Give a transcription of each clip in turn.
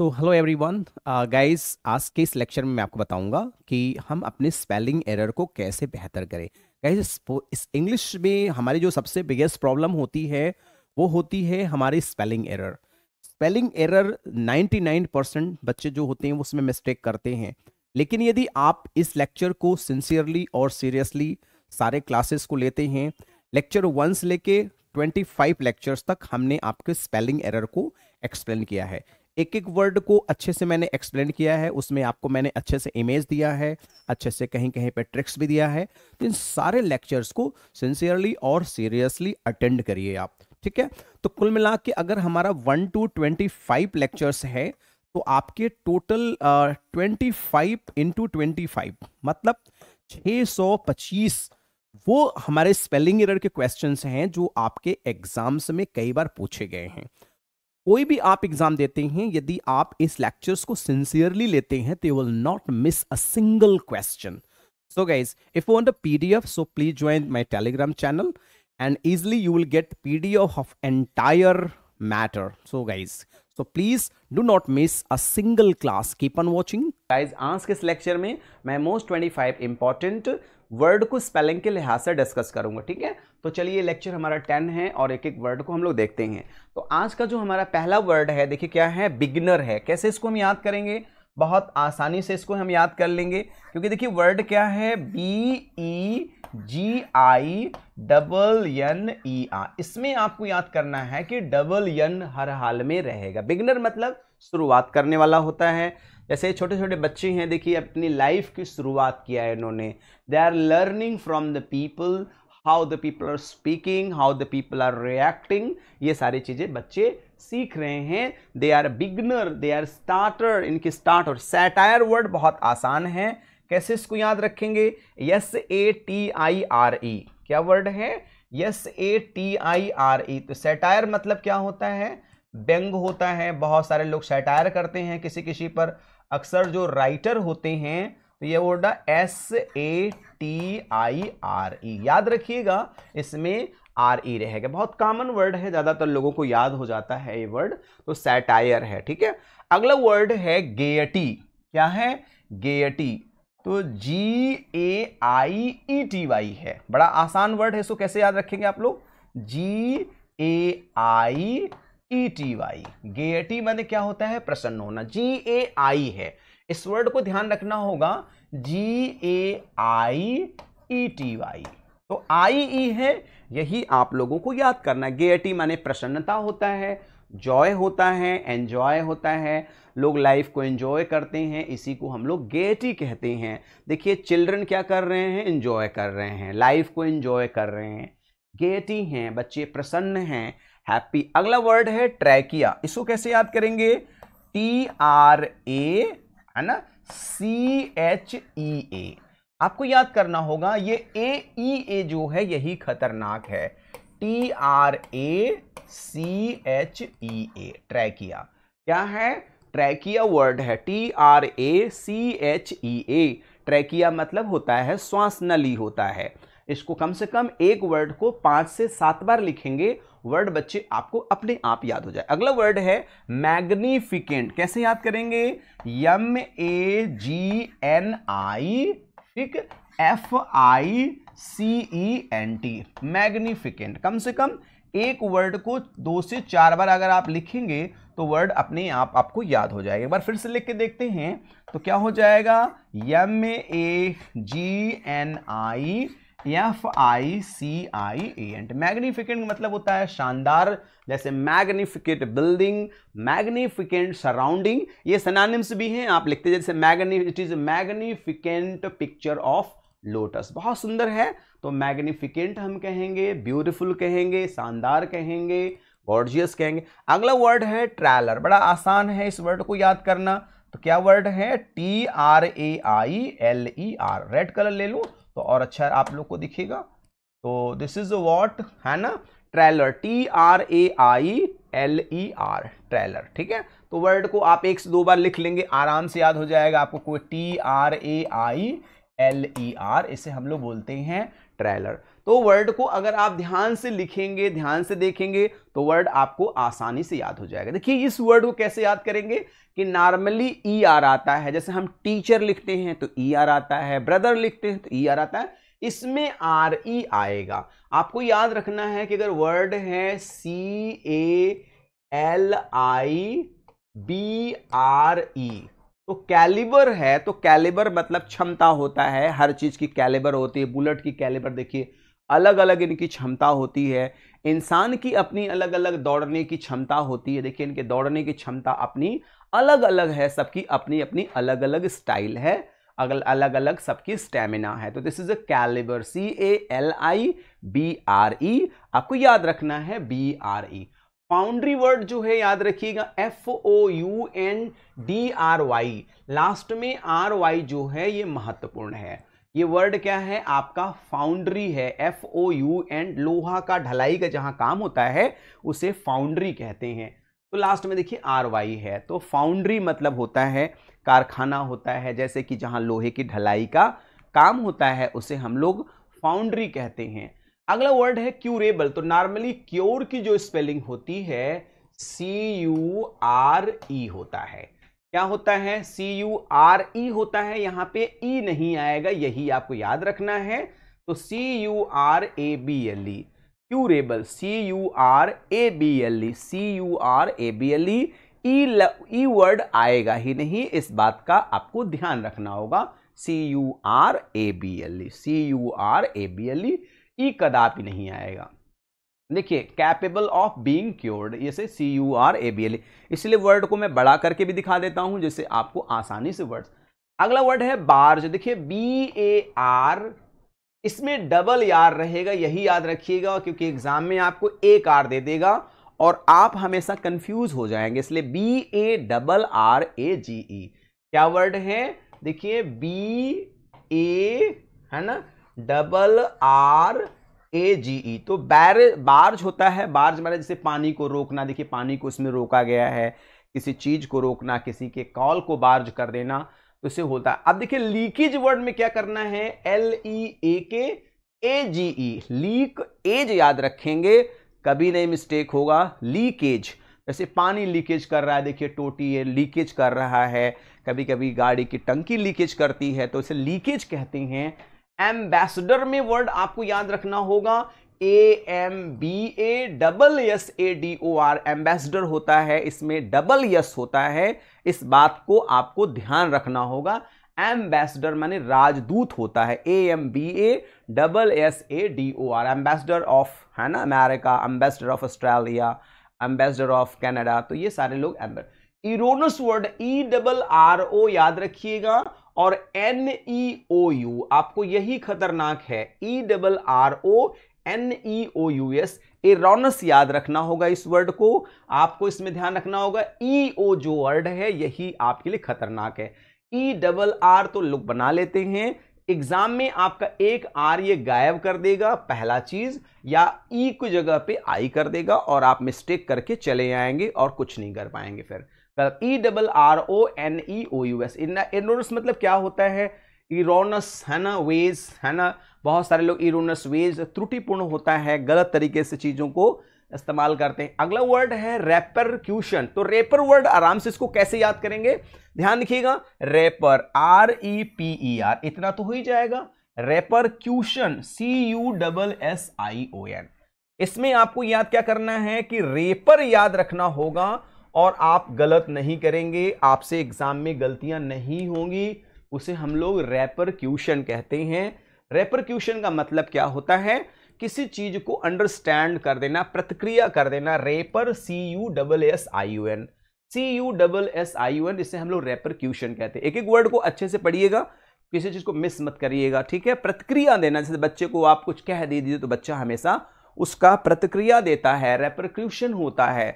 so hello everyone guys आज के इस लेक्चर में मैं आपको बताऊंगा कि हम अपने स्पेलिंग एरर को कैसे बेहतर करें गाइस इस इंग्लिश में हमारी जो सबसे बिगेस्ट प्रॉब्लम होती है वो होती है हमारी spelling error spelling error 99 percent बच्चे जो होते हैं वो उसमें मिस्टेक करते हैं लेकिन यदि आप इस लेक्चर को सिंसियरली और सीरियसली सारे क्लासेस को लेते हैं लेक्चर वन से लेके 25 लेक्चर्स तक हमने आपके स्पेलिंग एरर को एक्सप्लेन किया है एक एक वर्ड को अच्छे से मैंने एक्सप्लेन किया है उसमें आपको मैंने अच्छे से इमेज दिया है अच्छे से कहीं कहीं पे ट्रिक्स भी दिया है तो इन सारे लेक्चर्स को सिंसियरली और सीरियसली अटेंड करिए आप ठीक है तो कुल मिला के अगर हमारा one two twenty five lectures है तो आपके total twenty five into twenty five मतलब छः सौ पच्चीस वो हमारे स्पेलिंग एरर के क्वेश्चंस हैं जो आपके एग्जाम्स में कई बार पूछे गए हैं कोई भी आप एग्जाम देते हैं यदि आप इस लेक्चर्स को सिंसियरली लेते हैं तो will not miss a single question so guys if want a P D F so please join my Telegram channel and easily you will get P D F of entire guys so please do not miss a single class keep on watching guys watching के इस lecture में my most twenty five important word को spelling के लिहाज से discuss करूंगा ठीक है तो चलिए लेक्चर हमारा टेन है और एक एक वर्ड को हम लोग देखते हैं तो आज का जो हमारा पहला वर्ड है देखिए क्या है बिगनर है कैसे इसको हम याद करेंगे बहुत आसानी से इसको हम याद कर लेंगे क्योंकि देखिए वर्ड क्या है B E G I double N E आ इसमें आपको याद करना है कि डबल एन हर हाल में रहेगा बिगनर मतलब शुरुआत करने वाला होता है जैसे छोटे छोटे बच्चे हैं देखिए अपनी लाइफ की शुरुआत किया है इन्होंने they are learning from the people how the people are speaking how the people are reacting ये सारी चीज़ें बच्चे सीख रहे हैं they are beginner they are starter इनकी स्टार्ट और सैटायर वर्ड बहुत आसान है कैसे इसको याद रखेंगे S A T I R E क्या वर्ड है S A T I R E तो सेटायर मतलब क्या होता है व्यंग होता है बहुत सारे लोग सेटायर करते हैं किसी किसी पर अक्सर जो राइटर होते हैं तो ये word S A T I R E याद रखिएगा इसमें आर ई e रहेगा बहुत कॉमन वर्ड है ज़्यादातर लोगों को याद हो जाता है ये वर्ड तो सैटायर है ठीक है अगला वर्ड है गेयटी क्या है गेयटी तो जी A I E T Y है बड़ा आसान वर्ड है इसको कैसे याद रखेंगे आप लोग G A I E T Y gaiety माने क्या होता है प्रसन्न होना जी ए आई है इस वर्ड को ध्यान रखना होगा जी A I E T Y तो आई ई e है यही आप लोगों को याद करना है गेटी माने प्रसन्नता होता है जॉय होता है एन्जॉय होता है लोग लाइफ को एन्जॉय करते हैं इसी को हम लोग गेटी कहते हैं देखिए चिल्ड्रन क्या कर रहे हैं एन्जॉय कर रहे हैं लाइफ को एन्जॉय कर रहे हैं गेटी हैं बच्चे प्रसन्न हैं हैप्पी अगला वर्ड है ट्रैकिया इसको कैसे याद करेंगे टी आर ए है ना सी एच ई ए आपको याद करना होगा ये ए ई ए जो है यही खतरनाक है T R A C H E A trachea क्या है ट्रैकिया वर्ड है T R A C H E A trachea मतलब होता है श्वास नली होता है इसको कम से कम एक वर्ड को पांच से सात बार लिखेंगे वर्ड बच्चे आपको अपने आप याद हो जाए अगला वर्ड है मैग्निफिकेंट कैसे याद करेंगे यम ए जी एन आई ठीक F I C E e N T magnificent कम से कम एक वर्ड को दो से चार बार अगर आप लिखेंगे तो वर्ड अपने आप आपको याद हो जाएगा एक बार फिर से लिख के देखते हैं तो क्या हो जाएगा M A G N I F I C I A and magnificent मतलब होता है शानदार जैसे मैग्निफिकेट बिल्डिंग मैग्निफिकेंट सराउंडिंग ये सनानिम्स भी हैं आप लिखते जैसे magni it is magnificent picture of lotus बहुत सुंदर है तो मैग्निफिकेंट हम कहेंगे ब्यूटिफुल कहेंगे शानदार कहेंगे गॉर्जियस कहेंगे अगला वर्ड है ट्रैलर बड़ा आसान है इस वर्ड को याद करना तो क्या वर्ड है T R A I L E R red colour ले लूँ तो और अच्छा आप लोग को दिखेगा तो दिस इज वॉट है ना trailer T R A I L E R trailer ठीक है तो वर्ड को आप एक से दो बार लिख लेंगे आराम से याद हो जाएगा आपको कोई T R A I L E R इसे हम लोग बोलते हैं ट्रेलर तो वर्ड को अगर आप ध्यान से लिखेंगे ध्यान से देखेंगे तो वर्ड आपको आसानी से याद हो जाएगा देखिए इस वर्ड को कैसे याद करेंगे कि नॉर्मली ई आर आता है जैसे हम टीचर लिखते हैं तो ई er आर आता है ब्रदर लिखते हैं तो ई er आर आता है इसमें आर ई आएगा आपको याद रखना है कि अगर वर्ड है C A L I B R E तो कैलिबर है तो कैलिबर मतलब क्षमता होता है हर चीज़ की कैलिबर होती है बुलेट की कैलिबर देखिए अलग अलग इनकी क्षमता होती है इंसान की अपनी अलग अलग दौड़ने की क्षमता होती है देखिए इनके दौड़ने की क्षमता अपनी अलग अलग है सबकी अपनी अपनी अलग अलग स्टाइल है अगल अलग अलग सबकी स्टेमिना है तो this is a calibre C A L I B R E आपको याद रखना है B R E foundry word जो है याद रखिएगा F O U N D R Y last में आर वाई जो है ये महत्वपूर्ण है ये वर्ड क्या है आपका फाउंड्री है एफ ओ यू एंड लोहा का ढलाई का जहां काम होता है उसे फाउंड्री कहते हैं तो लास्ट में देखिए आर वाई है तो फाउंड्री मतलब होता है कारखाना होता है जैसे कि जहां लोहे की ढलाई का काम होता है उसे हम लोग फाउंड्री कहते हैं अगला वर्ड है क्यूरेबल तो नॉर्मली क्योर की जो स्पेलिंग होती है सी यू आर ई होता है क्या होता है सी यू आर ई होता है यहां पे ई e नहीं आएगा यही आपको याद रखना है तो C U R A B L E curable C U R A B L E C U R A B L E E word आएगा ही नहीं इस बात का आपको ध्यान रखना होगा C U R A B L E C U R A B L E कदापि नहीं आएगा देखिए कैपेबल ऑफ बींग क्योर्ड जैसे C U R A B L इसलिए वर्ड को मैं बड़ा करके भी दिखा देता हूं जिससे आपको आसानी से वर्ड अगला वर्ड है बार्ज देखिए बी ए आर इसमें डबल यार रहेगा यही याद रखिएगा क्योंकि एग्जाम में आपको एक आर दे देगा और आप हमेशा कंफ्यूज हो जाएंगे इसलिए B A double R A G E क्या वर्ड है देखिए बी ए है ना डबल आर ए जी ई तो बैर बार्ज होता है बार्ज माना जैसे पानी को रोकना देखिए पानी को इसमें रोका गया है किसी चीज़ को रोकना किसी के कॉल को बार्ज कर देना तो इसे होता है अब देखिए लीकेज वर्ड में क्या करना है एल ई ए के ए जी ई लीक एज याद रखेंगे कभी नहीं मिस्टेक होगा लीकेज जैसे पानी लीकेज कर रहा है देखिए टोटी है लीकेज कर रहा है कभी कभी गाड़ी की टंकी लीकेज करती है तो इसे लीकेज कहते हैं एम्बेसडर में वर्ड आपको याद रखना होगा A M B A double S A D O R ambassador होता है इसमें डबल यस होता है इस बात को आपको ध्यान रखना होगा एम्बेसडर माने राजदूत होता है A M B A double S A D O R ambassador of है ना America ambassador of Australia ambassador of Canada तो ये सारे लोग ambassador erroneous word E double R O याद रखिएगा और एन ई ओ यू आपको यही खतरनाक है E double R O N E O U S erroneous याद रखना होगा इस वर्ड को आपको इसमें ध्यान रखना होगा ई e ओ जो वर्ड है यही आपके लिए खतरनाक है ई डबल आर तो लोग बना लेते हैं एग्जाम में आपका एक आर ये गायब कर देगा पहला चीज या ई e को जगह पे आई कर देगा और आप मिस्टेक करके चले आएंगे और कुछ नहीं कर पाएंगे फिर E double R O N E O U S erroneous मतलब क्या होता है इरोनस है ना वेज है ना बहुत सारे लोग इरोनस वेज त्रुटिपूर्ण होता है गलत तरीके से चीज़ों को इस्तेमाल करते हैं अगला वर्ड है रेपर क्यूशन तो रेपर वर्ड आराम से इसको कैसे याद करेंगे ध्यान रखिएगा reper R E P E R इतना तो हो ही जाएगा repercussion C U double S I O N इसमें आपको याद क्या करना है कि रेपर याद रखना होगा और आप गलत नहीं करेंगे आपसे एग्ज़ाम में गलतियां नहीं होंगी उसे हम लोग रेपर क्यूशन कहते हैं रेपर क्यूशन का मतलब क्या होता है किसी चीज़ को अंडरस्टैंड कर देना प्रतिक्रिया कर देना reper C U double S I U N C U double S I U N इसे हम लोग रेपर क्यूशन कहते हैं एक एक वर्ड को अच्छे से पढ़िएगा किसी चीज़ को मिस मत करिएगा ठीक है प्रतिक्रिया देना जैसे बच्चे को आप कुछ कह दीजिए तो बच्चा हमेशा उसका प्रतिक्रिया देता है रेपर क्यूशन होता है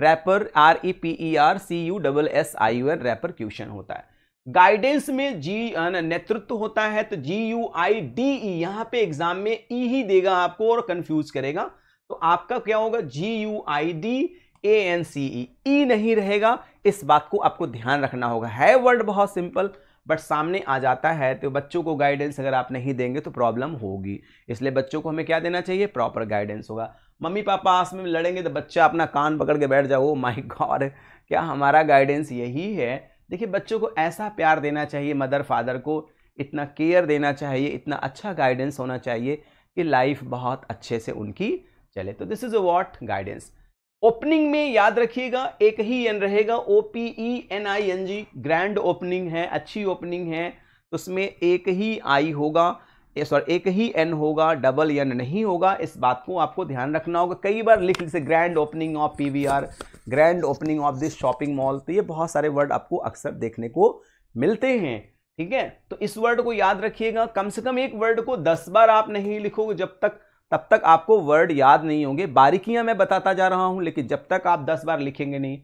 reper R E P E R C U double S I U N repercussion होता है गाइडेंस में जी नेतृत्व होता है तो जी यू आई डी ई यहां पे एग्जाम में ई e ही देगा आपको और कंफ्यूज करेगा तो आपका क्या होगा G U I D A N C E E नहीं रहेगा इस बात को आपको ध्यान रखना होगा है वर्ड बहुत सिंपल बट सामने आ जाता है तो बच्चों को गाइडेंस अगर आप नहीं देंगे तो प्रॉब्लम होगी इसलिए बच्चों को हमें क्या देना चाहिए प्रॉपर गाइडेंस होगा मम्मी पापा आस में लड़ेंगे तो बच्चा अपना कान पकड़ के बैठ जाओ माई oh गॉड क्या हमारा गाइडेंस यही है देखिए बच्चों को ऐसा प्यार देना चाहिए मदर फादर को इतना केयर देना चाहिए इतना अच्छा गाइडेंस होना चाहिए कि लाइफ बहुत अच्छे से उनकी चले तो this is a what guidance opening में याद रखिएगा एक ही एन रहेगा O P E N I N G grand opening है अच्छी ओपनिंग है तो उसमें एक ही आई होगा सॉरी एक ही एन होगा डबल एन नहीं होगा इस बात को आपको ध्यान रखना होगा कई बार लिख लिखे grand opening of PVR grand opening of this shopping mall तो ये बहुत सारे वर्ड आपको अक्सर देखने को मिलते हैं ठीक है तो इस वर्ड को याद रखिएगा कम से कम एक वर्ड को दस बार आप नहीं लिखोगे जब तक तब तक आपको वर्ड याद नहीं होंगे बारीकियां मैं बताता जा रहा हूं लेकिन जब तक आप दस बार लिखेंगे नहीं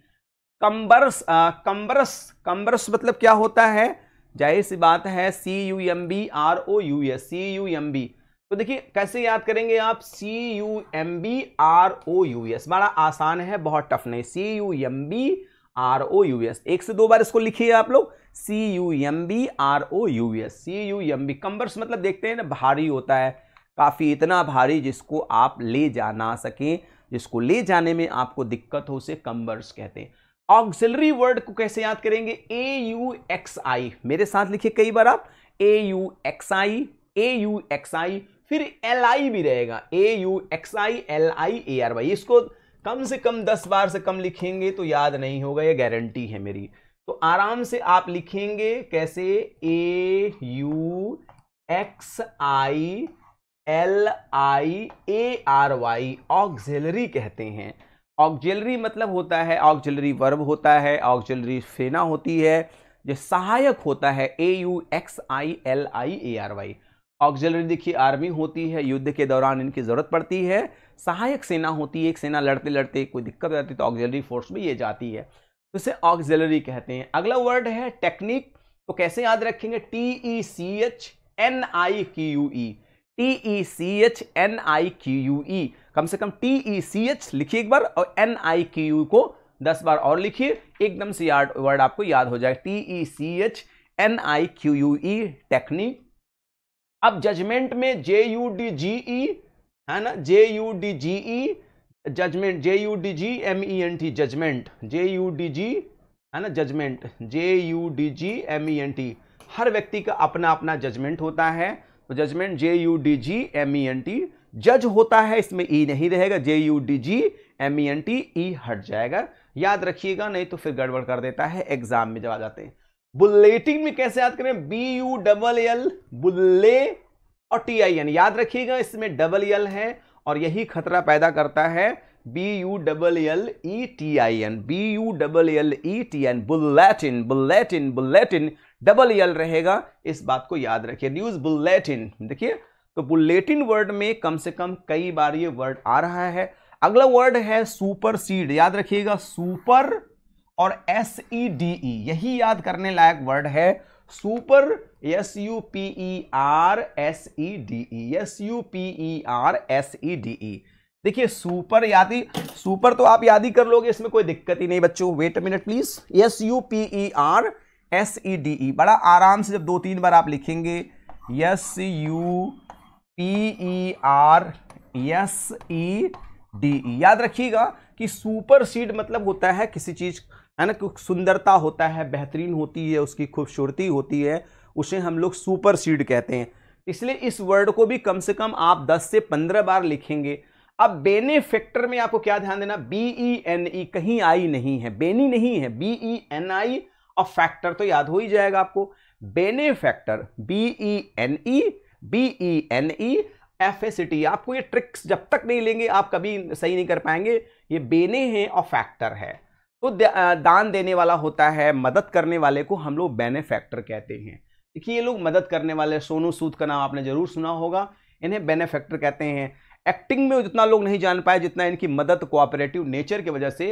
कंबर्स कंबरस कंबरस मतलब क्या होता है जाहिर सी बात है C U M B R O U S C U M B तो देखिए कैसे याद करेंगे आप C U M B R O U S बड़ा आसान है बहुत टफ नहीं C U M B R O U S एक से दो बार इसको लिखिए आप लोग C U M B R O U S C U M B cumbrous मतलब देखते हैं ना भारी होता है काफ़ी इतना भारी जिसको आप ले जा ना सकें जिसको ले जाने में आपको दिक्कत हो उसे कम्बर्स कहते हैं ऑक्सिलरी वर्ड को कैसे याद करेंगे ए यू एक्स आई मेरे साथ लिखिए कई बार आप A U X I A U X I फिर एल आई भी रहेगा A U X I L I A R Y इसको कम से कम दस बार से कम लिखेंगे तो याद नहीं होगा ये गारंटी है मेरी तो आराम से आप लिखेंगे कैसे A U X I L I A R Y auxiliary कहते हैं ऑक्जलरी मतलब होता है ऑक्जलरी वर्ब होता है ऑक्जलरी सेना होती है जो सहायक होता है A U X I L I A R Y auxiliary देखिए आर्मी होती है युद्ध के दौरान इनकी ज़रूरत पड़ती है सहायक सेना होती है एक सेना लड़ते लड़ते कोई दिक्कत हो है तो ऑक्जलरी फोर्स में ये जाती है तो इसे ऑक्जलरी कहते हैं अगला वर्ड है टेक्निक तो कैसे याद रखेंगे T E C H N I Q E T E C H N I Q U E कम से कम टी ई सी एच लिखिए एक बार और एन आई क्यू यू को दस बार और लिखिए एकदम से याद वर्ड आपको याद हो जाएगा T E C H N I Q U E technique अब जजमेंट में J U D G E है ना J U D G E judgment J U D G M E N T judgment J U D G है ना judgment J U D G M E N T हर व्यक्ति का अपना अपना judgment होता है तो judgment J U D G M E N T जज होता है इसमें ई e नहीं रहेगा J U D G M E N T E हट जाएगा याद रखिएगा नहीं तो फिर गड़बड़ कर देता है एग्जाम में जब आ जाते हैं बुलेटिन में कैसे याद करें B U double L bulle और टी आई एन याद रखिएगा इसमें डबल एल है और यही खतरा पैदा करता है B U double L E T I N B U double L E T N bulletin bulletin bulletin double L रहेगा इस बात को याद रखिए न्यूज बुलेटिन देखिए तो बुलेटिन वर्ड में कम से कम कई बार ये वर्ड आ रहा है अगला वर्ड है सुपर सीड याद रखिएगा सुपर और एस ई डी ई यही याद करने लायक वर्ड है super S U P E R S E D E S U P E R S E D E देखिए सुपर याद ही सुपर तो आप याद ही कर लोगे इसमें कोई दिक्कत ही नहीं बच्चों wait minute please S U P E R S E D E बड़ा आराम से जब दो तीन बार आप लिखेंगे S U P E R S E D E याद रखिएगा कि सुपर सीड मतलब होता है किसी चीज़ है ना सुंदरता होता है बेहतरीन होती है उसकी खूबसूरती होती है उसे हम लोग सुपर सीड कहते हैं इसलिए इस वर्ड को भी कम से कम आप 10 से 15 बार लिखेंगे अब बेनिफेक्टर में आपको क्या ध्यान देना बी ई एन ई कहीं आई नहीं है बेनी नहीं है बी ई एन आई और फैक्टर तो याद हो ही जाएगा आपको benefactor B E N E B E N E F A C T आपको ये ट्रिक्स जब तक नहीं लेंगे आप कभी सही नहीं कर पाएंगे ये बेने हैं और फैक्टर है तो दान देने वाला होता है मदद करने वाले को हम लोग फैक्टर कहते हैं देखिए ये लोग मदद करने वाले सोनू सूद का नाम आपने जरूर सुना होगा इन्हें फैक्टर कहते हैं एक्टिंग में जितना लोग नहीं जान पाए जितना इनकी मदद कोऑपरेटिव नेचर की वजह से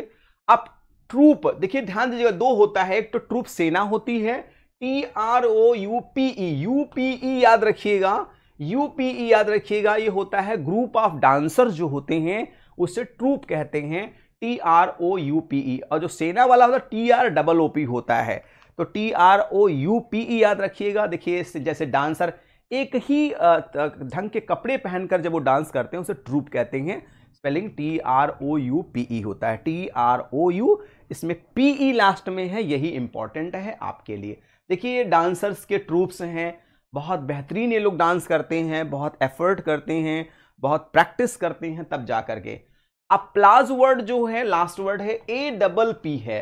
आप ट्रूप देखिए ध्यान दीजिएगा दो होता है एक तो ट्रूप सेना होती है T R O U P E U P E याद रखिएगा यू पी ई याद रखिएगा ये होता है ग्रुप ऑफ डांसर जो होते हैं उसे ट्रूप कहते हैं T R O U P E और जो सेना वाला होता है T R double O P होता है तो T R O U P E याद रखिएगा देखिए जैसे डांसर एक ही ढंग के कपड़े पहनकर जब वो डांस करते हैं उसे ट्रूप कहते हैं spelling T R O U P E होता है टी आर ओ यू इसमें पी ई लास्ट में है यही इंपॉर्टेंट है आपके लिए देखिए ये डांसर्स के ट्रूप्स हैं बहुत बेहतरीन ये लोग डांस करते हैं बहुत एफर्ट करते हैं बहुत प्रैक्टिस करते हैं तब जा कर के अब प्लाज वर्ड जो है लास्ट वर्ड है ए डबल पी है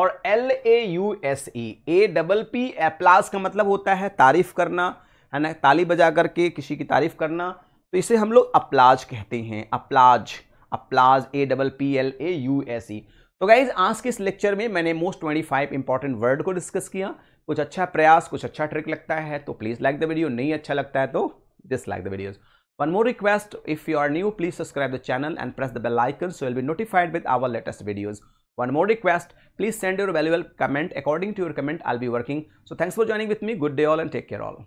और L A U S E A double P applause का मतलब होता है तारीफ करना है ना ताली बजा करके किसी की तारीफ करना तो इसे हम लोग अप्लाज कहते हैं applause applause A double P L A U S E तो गाइज आज के इस लेक्चर में मैंने most twenty five important word को डिस्कस किया कुछ अच्छा प्रयास कुछ अच्छा ट्रिक लगता है तो प्लीज लाइक द वीडियो नहीं अच्छा लगता है तो dislike the videos one more request if you are new please subscribe the channel and press the bell icon so will be notified with our latest videos one more request please send your वैल्यूअल comment according to your comment all be working so thanks for joining with me good day all and take care all